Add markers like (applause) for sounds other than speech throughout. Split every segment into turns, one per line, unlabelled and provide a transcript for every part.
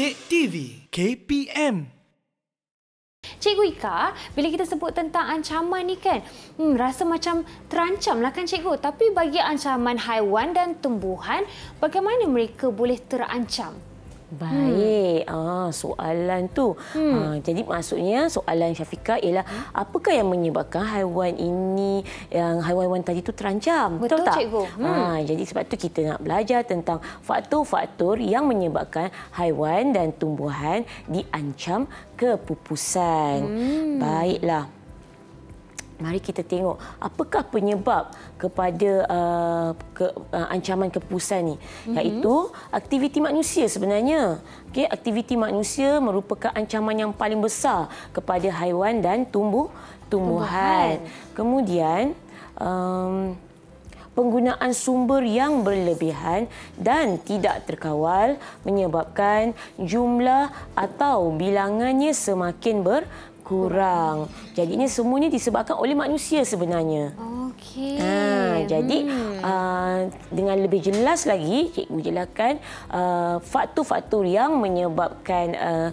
Dek TV KPM Cikgu Ika, bila kita sebut tentang ancaman ni kan, hmm, rasa macam terancam lah kan cikgu. Tapi bagi ancaman haiwan dan tumbuhan, bagaimana mereka boleh terancam?
Hmm. Baik. Hmm. Ah, soalan tu. Hmm. Ah, jadi maksudnya soalan Syafika ialah hmm. apakah yang menyebabkan haiwan ini yang haiwan-haiwan tadi tu terancam? Betul, Betul tak? Cikgu. Hmm. Ah, jadi sebab tu kita nak belajar tentang faktor-faktor yang menyebabkan haiwan dan tumbuhan diancam kepupusan. Hmm. Baiklah mari kita tengok apakah penyebab kepada uh, ke, uh, ancaman kepusan ni mm-hmm. aktiviti manusia sebenarnya okey aktiviti manusia merupakan ancaman yang paling besar kepada haiwan dan tumbuh tumbuhan kemudian um, penggunaan sumber yang berlebihan dan tidak terkawal menyebabkan jumlah atau bilangannya semakin ber, kurang. kurang. ini semuanya disebabkan oleh manusia sebenarnya. Okey. Ha, jadi hmm. uh, dengan lebih jelas lagi, cikgu jelaskan ah, faktor-faktor uh, yang menyebabkan uh,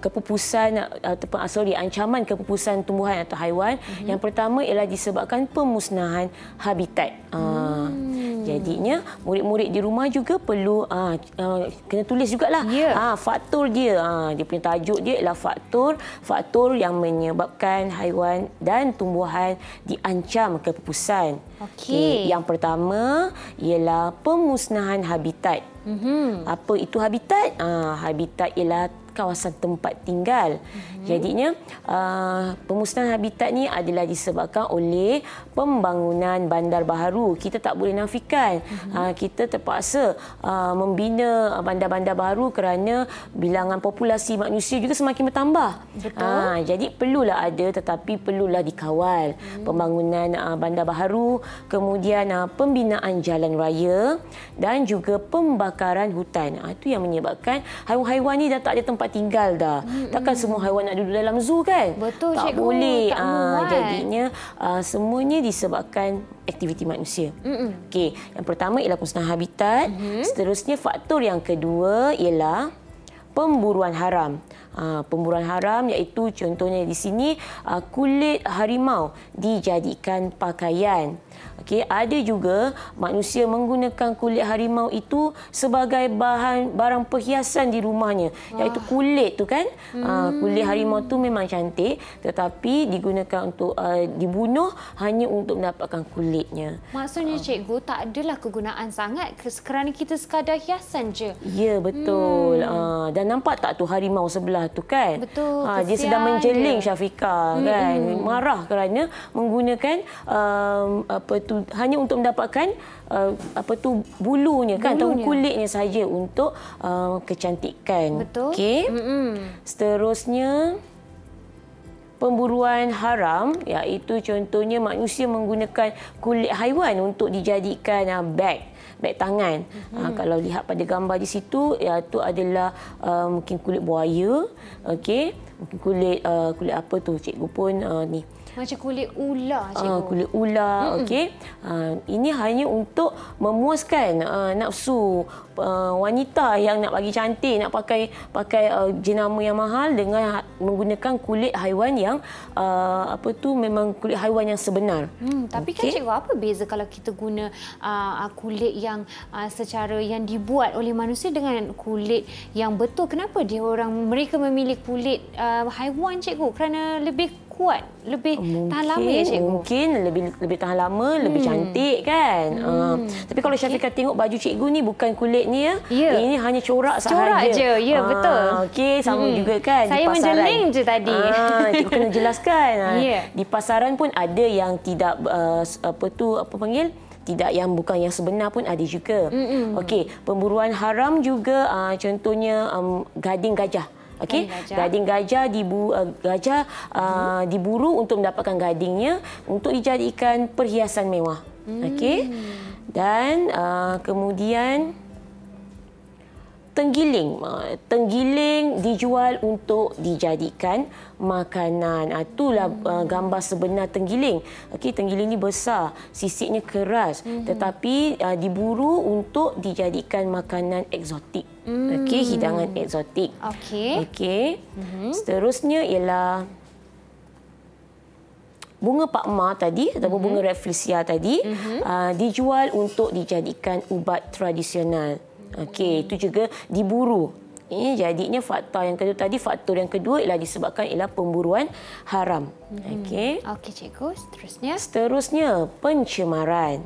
kepupusan ataupun sorry, ancaman kepupusan tumbuhan atau haiwan -hmm. yang pertama ialah disebabkan pemusnahan habitat. Mm -hmm. Jadinya murid-murid di rumah juga perlu ha, ha, kena tulis jugalah. Ya. Ha, faktor dia, ha, dia punya tajuk dia ialah faktor faktor yang menyebabkan haiwan dan tumbuhan diancam kepupusan. Okey. Okay. Yang pertama ialah pemusnahan habitat. Mm -hmm. Apa itu habitat? Ha, habitat ialah kawasan tempat tinggal. Mm-hmm. Jadinya uh, pemusnahan habitat ni adalah disebabkan oleh pembangunan bandar baru. Kita tak boleh nafikan. Mm-hmm. Uh, kita terpaksa uh, membina bandar-bandar baru kerana bilangan populasi manusia juga semakin bertambah. Betul. Uh, jadi perlulah ada tetapi perlulah dikawal mm-hmm. pembangunan uh, bandar baru, kemudian uh, pembinaan jalan raya dan juga pembakaran hutan. Ah, itu yang menyebabkan haiwan-haiwan ni dah tak ada tempat tinggal dah. Mm -hmm. Takkan semua haiwan nak duduk dalam zoo kan? Betul, tak cikgu. Boleh. Tak boleh. Ah, kan? Jadinya aa, ah, semuanya disebabkan aktiviti manusia. Mm -hmm. Okey, yang pertama ialah pusnah habitat. Mm -hmm. Seterusnya faktor yang kedua ialah pemburuan haram. Ha, pemburuan haram iaitu contohnya di sini ah, kulit harimau dijadikan pakaian. Okey, ada juga manusia menggunakan kulit harimau itu sebagai bahan barang perhiasan di rumahnya. Wah. Iaitu ah. kulit tu kan? Ha, kulit harimau tu memang cantik tetapi digunakan untuk uh, dibunuh hanya untuk mendapatkan kulitnya.
Maksudnya cikgu tak adalah kegunaan sangat kerana kita sekadar hiasan je.
Ya, betul. Hmm. Ha, dan nampak tak tu harimau sebelah tu kan? Betul. Ha, dia sedang menjeling Syafika hmm. kan? Marah kerana menggunakan um, apa tu hanya untuk mendapatkan uh, apa tu bulunya kan atau kulitnya saja untuk uh, kecantikan. Betul. Okey. Hmm. Seterusnya pemburuan haram iaitu contohnya manusia menggunakan kulit haiwan untuk dijadikan uh, ah, beg beg tangan. Ah, hmm. Uh, kalau lihat pada gambar di situ iaitu adalah uh, mungkin kulit buaya okey mungkin kulit uh, kulit apa tu cikgu pun uh, ni
macam kulit ular, ah, cikgu. Uh,
kulit ular, mm -mm. okey. Uh, ini hanya untuk memuaskan uh, nafsu uh, wanita yang nak bagi cantik, nak pakai pakai uh, jenama yang mahal dengan ha, menggunakan kulit haiwan yang uh, apa tu memang kulit haiwan yang sebenar.
Hmm, tapi okay. kan cikgu, apa beza kalau kita guna uh, kulit yang uh, secara yang dibuat oleh manusia dengan kulit yang betul? Kenapa dia orang mereka memilih kulit uh, haiwan, cikgu? Kerana lebih kuat lebih mungkin, tahan lama ya cikgu
mungkin lebih lebih tahan lama hmm. lebih cantik kan hmm. uh, tapi kalau Syafiqah okay. tengok baju cikgu ni bukan kulit ni ya yeah. ini hanya corak sahaja corak je ya uh, betul okey sama hmm. juga kan saya menjeling je tadi uh, cikgu kena jelaskan uh, yeah. di pasaran pun ada yang tidak uh, apa tu apa panggil tidak yang bukan yang sebenar pun ada juga. Mm -mm. Okey, pemburuan haram juga uh, contohnya um, gading gajah okey gading gajah dibu eh, gajah uh, diburu untuk mendapatkan gadingnya untuk dijadikan perhiasan mewah hmm. okey dan uh, kemudian tenggiling. Tenggiling dijual untuk dijadikan makanan. Ah, itulah ah, gambar sebenar tenggiling. Okey, tenggiling ini besar, sisiknya keras mhm. tetapi ah, diburu untuk dijadikan makanan eksotik.
Hmm. Okey, hidangan eksotik. Okey.
Okey. Mhm. Seterusnya ialah Bunga Pak Ma tadi atau mhm. bunga reflesia tadi mm -hmm. uh, dijual untuk dijadikan ubat tradisional. Okey, itu juga diburu. Ini jadinya faktor yang kedua tadi faktor yang kedua ialah disebabkan ialah pemburuan haram.
Hmm. Okey. Okey cikgu, seterusnya.
Seterusnya pencemaran.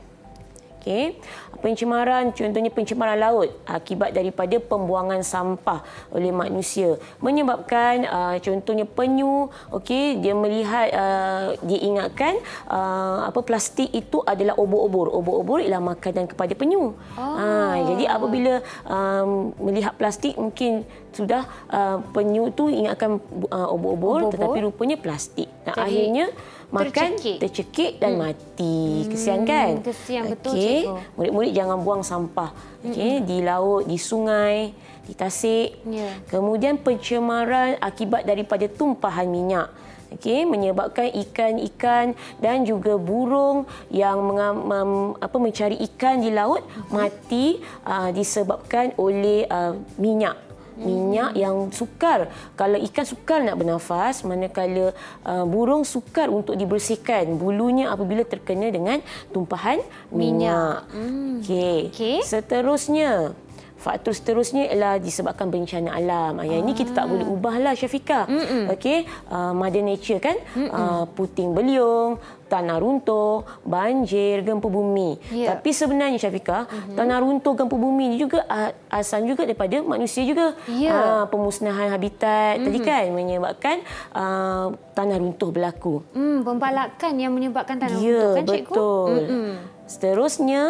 Okey pencemaran contohnya pencemaran laut akibat daripada pembuangan sampah oleh manusia menyebabkan uh, contohnya penyu okey dia melihat uh, dia ingatkan uh, apa plastik itu adalah obor-obor obor-obor ialah makanan kepada penyu oh. ha, jadi apabila um, melihat plastik mungkin sudah uh, penyu tu ingatkan uh, obor-obor tetapi rupanya plastik. Dan Jadi, akhirnya makan tercekik, tercekik dan hmm. mati. Hmm, kesian kan?
Kesian betul okay. cikgu.
Murid-murid jangan buang sampah. Okey, hmm. hmm. di laut, di sungai, di tasik. Yeah. Kemudian pencemaran akibat daripada tumpahan minyak. Okey, menyebabkan ikan-ikan dan juga burung yang mengam, apa, mencari ikan di laut hmm. mati uh, disebabkan oleh uh, minyak. Hmm. minyak yang sukar. Kalau ikan sukar nak bernafas, manakala uh, burung sukar untuk dibersihkan bulunya apabila terkena dengan tumpahan minyak. minyak. Hmm. Okey. Okay. Seterusnya, faktor seterusnya ialah disebabkan bencana alam. Ah, ya, ini kita tak boleh ah. ubah lah, Syafika. Okey, uh, mother nature kan? Uh, puting beliung, tanah runtuh, banjir, gempa bumi. Ya. Tapi sebenarnya Syafika, mm-hmm. tanah runtuh, gempa bumi ini juga uh, asal juga daripada manusia juga. Ya. Uh, pemusnahan habitat mm-hmm. tadi kan menyebabkan uh, tanah runtuh berlaku.
Hmm, pembalakan yang menyebabkan tanah ya, runtuh kan cikgu? Ya, betul.
Seterusnya,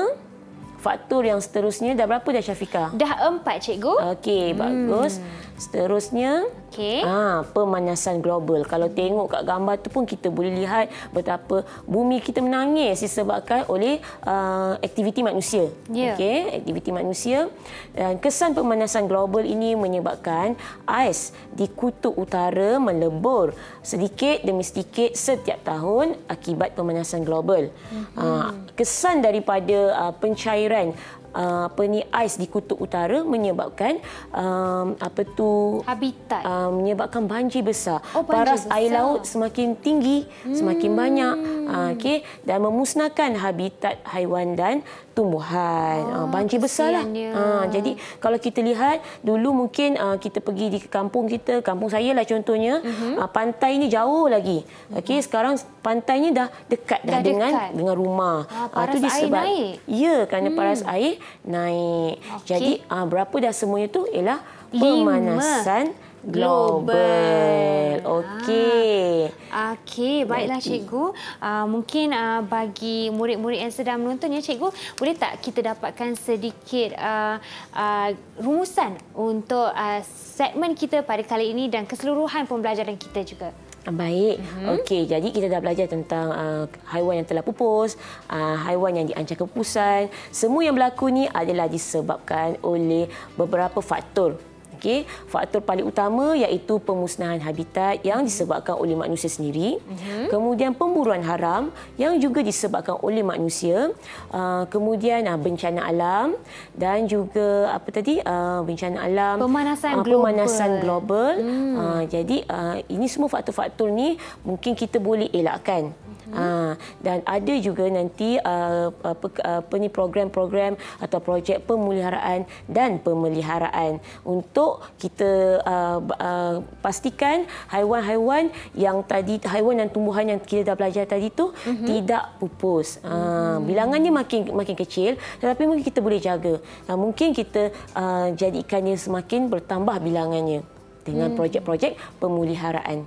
faktor yang seterusnya dah berapa dah Syafika? Dah empat cikgu. Okey, hmm. bagus. Seterusnya, okay. ah, pemanasan global. Kalau tengok kat gambar tu pun kita boleh lihat betapa bumi kita menangis disebabkan oleh uh, aktiviti manusia. Yeah. Okey, aktiviti manusia. Dan kesan pemanasan global ini menyebabkan ais di kutub utara melebur sedikit demi sedikit setiap tahun akibat pemanasan global. Mm-hmm. Ah, kesan daripada uh, pencairan Ah, apa ni ais di kutub utara menyebabkan um, apa tu habitat um, menyebabkan banjir besar. Oh, banjir Paras besar. air laut semakin tinggi, hmm. semakin banyak. Uh, ah, okay, dan memusnahkan habitat haiwan dan tumbuhan. Ah, oh, uh, banjir besarlah. Uh, jadi kalau kita lihat dulu mungkin uh, kita pergi di kampung kita, kampung saya lah contohnya, uh-huh. Mhm. uh, pantai ni jauh lagi. Okey, uh-huh. sekarang pantainya dah dekat dah, dekat. dengan dengan rumah.
Ah, paras disebab, air
Ya, kerana hmm. paras air naik. Okay. Jadi uh, berapa dah
semuanya tu ialah pemanasan global. Okey. Ah. Okey, baiklah cikgu. Uh, mungkin uh, bagi murid-murid yang sedang menonton ya cikgu, boleh tak kita dapatkan sedikit uh, uh, rumusan untuk uh, segmen kita pada kali ini dan keseluruhan pembelajaran kita juga.
Baik. Hmm. Okey, jadi kita dah belajar tentang uh, haiwan yang telah pupus, uh, haiwan yang diancam kepusan. Semua yang berlaku ni adalah disebabkan oleh beberapa faktor okey faktor paling utama iaitu pemusnahan habitat yang hmm. disebabkan oleh manusia sendiri mm-hmm. kemudian pemburuan haram yang juga disebabkan oleh manusia uh, kemudian uh, bencana alam dan juga apa tadi uh, bencana alam pemanasan uh, global, pemanasan global. Mm. Uh, jadi uh, ini semua faktor-faktor ni mungkin kita boleh elakkan Uh, dan ada juga nanti uh, uh, uh program-program atau projek pemuliharaan dan pemeliharaan untuk kita uh, uh, pastikan haiwan-haiwan yang tadi haiwan dan tumbuhan yang kita dah belajar tadi tu uh-huh. tidak pupus. Uh, ha, mhm. bilangannya makin makin kecil tetapi mungkin kita boleh jaga. Uh, mungkin kita uh, jadikannya semakin bertambah bilangannya dengan mhm. projek-projek pemuliharaan.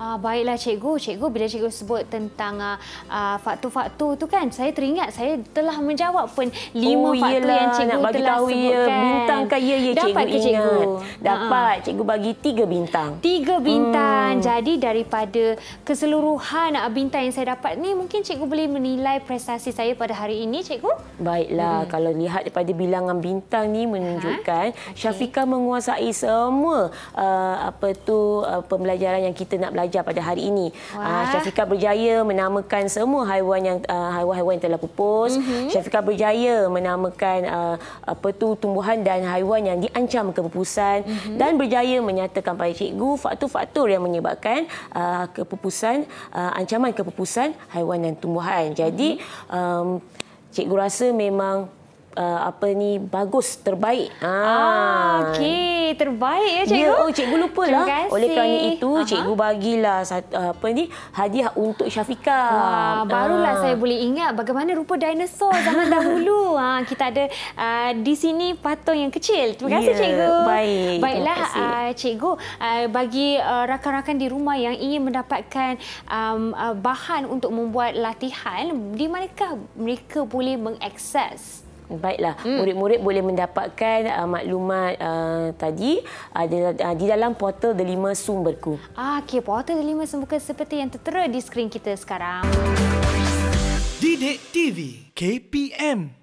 Ah baiklah cikgu, cikgu bila cikgu sebut tentang ah, ah faktu-faktu tu kan, saya teringat saya telah menjawab pun lima oh, faktu yelah, yang cikgu bagi telah tahu ya, sebutkan. ya bintang ke ya ya Dapat ke cikgu? Dapat.
Ha. Cikgu bagi tiga bintang.
Tiga bintang. Hmm. Jadi daripada keseluruhan ah, bintang yang saya dapat ni mungkin cikgu boleh menilai prestasi saya pada hari ini cikgu?
Baiklah, hmm. kalau lihat daripada bilangan bintang ni menunjukkan ha? okay. Syafika menguasai semua uh, apa tu uh, pembelajaran yang kita nak belajar pelajar pada hari ini. Ah, Wah. Syafiqah berjaya menamakan semua haiwan yang ah, haiwan-haiwan yang telah pupus. Mm -hmm. Syafiqah berjaya menamakan ah, apa tu tumbuhan dan haiwan yang diancam kepupusan mm -hmm. dan berjaya menyatakan pada cikgu faktor-faktor yang menyebabkan kepupusan ancaman kepupusan haiwan dan tumbuhan. Jadi mm -hmm. um, cikgu rasa memang uh, apa ni bagus terbaik. Ah, ah
okey, terbaik ya cikgu. Ya, oh cikgu lupalah. Oleh kerana itu Aha. cikgu bagilah satu, uh, apa ni hadiah untuk Syafika. Wah, ah. barulah ah. saya boleh ingat bagaimana rupa dinosaur zaman (laughs) dahulu. Ha, kita ada uh, di sini patung yang kecil. Terima kasih ya, cikgu. Baik. Baiklah kasih. Uh, cikgu uh, bagi uh, rakan-rakan di rumah yang ingin mendapatkan um, uh, bahan untuk membuat latihan, di manakah mereka boleh mengakses?
Baiklah, hmm. murid-murid hmm. boleh mendapatkan uh, maklumat uh, tadi uh, di, uh, di dalam portal Delima Sumberku.
Ah, okey, portal Delima Sumberku seperti yang tertera di skrin kita sekarang. Didik
TV KPM